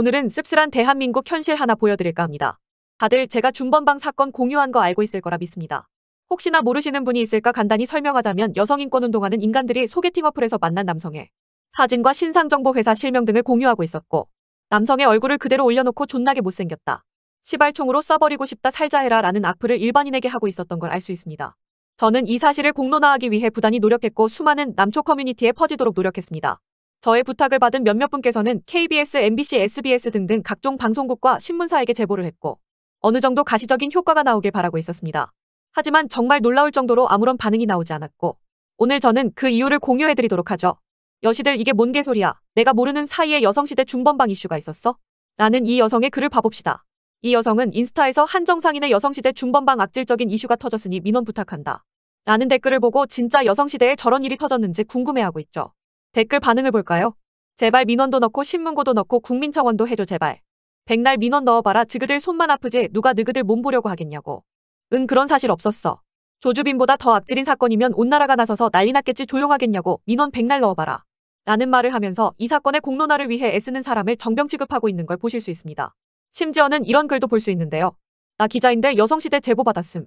오늘은 씁쓸한 대한민국 현실 하나 보여드릴까 합니다. 다들 제가 중범방 사건 공유한 거 알고 있을 거라 믿습니다. 혹시나 모르시는 분이 있을까 간단히 설명하자면 여성인권운동하는 인간들이 소개팅 어플에서 만난 남성의 사진과 신상정보회사 실명 등을 공유하고 있었고 남성의 얼굴을 그대로 올려놓고 존나게 못생겼다. 시발총으로 써버리고 싶다 살자해라 라는 악플을 일반인에게 하고 있었던 걸 알 수 있습니다. 저는 이 사실을 공론화하기 위해 부단히 노력했고 수많은 남초 커뮤니티에 퍼지도록 노력했습니다. 저의 부탁을 받은 몇몇 분께서는 KBS, MBC, SBS 등등 각종 방송국과 신문사에게 제보를 했고 어느 정도 가시적인 효과가 나오길 바라고 있었습니다. 하지만 정말 놀라울 정도로 아무런 반응이 나오지 않았고 오늘 저는 그 이유를 공유해드리도록 하죠. 여시들 이게 뭔 개소리야. 내가 모르는 사이에 여성시대 중번방 이슈가 있었어? 라는 이 여성의 글을 봐봅시다. 이 여성은 인스타에서 한정상인의 여성시대 중번방 악질적인 이슈가 터졌으니 민원 부탁한다. 라는 댓글을 보고 진짜 여성시대에 저런 일이 터졌는지 궁금해하고 있죠. 댓글 반응을 볼까요? 제발 민원도 넣고 신문고도 넣고 국민청원도 해줘 제발. 백날 민원 넣어봐라 지그들 손만 아프지 누가 느그들 몸 보려고 하겠냐고. 응 그런 사실 없었어. 조주빈보다 더 악질인 사건이면 온 나라가 나서서 난리 났겠지 조용하겠냐고 민원 백날 넣어봐라. 라는 말을 하면서 이 사건의 공론화를 위해 애쓰는 사람을 정병 취급하고 있는 걸 보실 수 있습니다. 심지어는 이런 글도 볼 수 있는데요. 나 기자인데 여성시대 제보 받았음.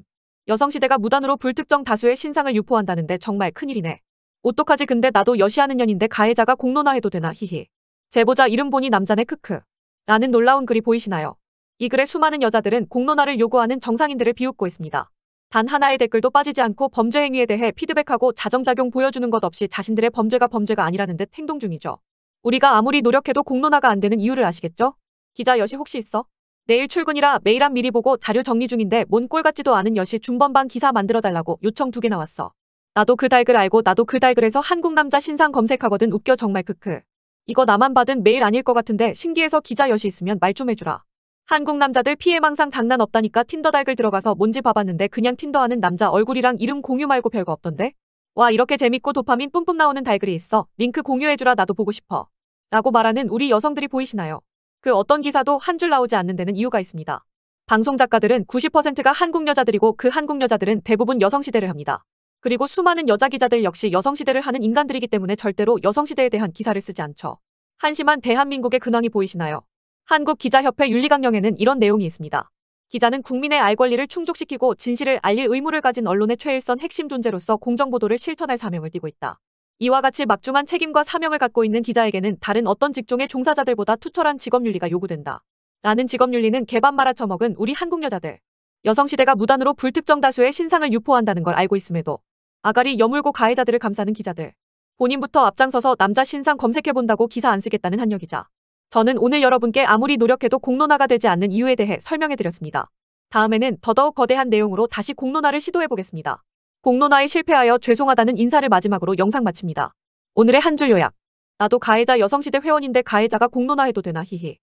여성시대가 무단으로 불특정 다수의 신상을 유포한다는데 정말 큰일이네. 어떡하지 근데 나도 여시하는 년인데 가해자가 공론화해도 되나 히히. 제보자 이름 보니 남자네 크크. 라는 놀라운 글이 보이시나요? 이 글에 수많은 여자들은 공론화를 요구하는 정상인들을 비웃고 있습니다. 단 하나의 댓글도 빠지지 않고 범죄 행위에 대해 피드백하고 자정작용 보여주는 것 없이 자신들의 범죄가 범죄가 아니라는 듯 행동 중이죠. 우리가 아무리 노력해도 공론화가 안 되는 이유를 아시겠죠? 기자 여시 혹시 있어? 내일 출근이라 메일 안 미리 보고 자료 정리 중인데 뭔 꼴 같지도 않은 여시 중번방 기사 만들어달라고 요청 두 개 나왔어. 나도 그 달글 알고 나도 그 달글에서 한국 남자 신상 검색하거든 웃겨 정말 크크. 이거 나만 받은 메일 아닐 것 같은데 신기해서 기자 여시 있으면 말 좀 해주라. 한국 남자들 피해망상 장난 없다니까 틴더 달글 들어가서 뭔지 봐봤는데 그냥 틴더하는 남자 얼굴이랑 이름 공유 말고 별거 없던데? 와 이렇게 재밌고 도파민 뿜뿜 나오는 달글이 있어. 링크 공유해주라 나도 보고 싶어. 라고 말하는 우리 여성들이 보이시나요? 그 어떤 기사도 한 줄 나오지 않는 데는 이유가 있습니다. 방송 작가들은 90%가 한국 여자들이고 그 한국 여자들은 대부분 여성시대를 합니다. 그리고 수많은 여자 기자들 역시 여성시대를 하는 인간들이기 때문에 절대로 여성시대에 대한 기사를 쓰지 않죠. 한심한 대한민국의 근황이 보이시나요? 한국기자협회 윤리강령에는 이런 내용이 있습니다. 기자는 국민의 알 권리를 충족시키고 진실을 알릴 의무를 가진 언론의 최일선 핵심 존재로서 공정보도를 실천할 사명을 띠고 있다. 이와 같이 막중한 책임과 사명을 갖고 있는 기자에게는 다른 어떤 직종의 종사자들보다 투철한 직업윤리가 요구된다. 라는 직업윤리는 개밥 말아 처먹은 우리 한국 여자들. 여성시대가 무단으로 불특정 다수의 신상을 유포한다는 걸 알고 있음에도 아가리 여물고 가해자들을 감싸는 기자들. 본인부터 앞장서서 남자 신상 검색해본다고 기사 안 쓰겠다는 한여 기자. 저는 오늘 여러분께 아무리 노력해도 공론화가 되지 않는 이유에 대해 설명해드렸습니다. 다음에는 더더욱 거대한 내용으로 다시 공론화를 시도해보겠습니다. 공론화에 실패하여 죄송하다는 인사를 마지막으로 영상 마칩니다. 오늘의 한 줄 요약. 나도 가해자 여성시대 회원인데 가해자가 공론화해도 되나 히히.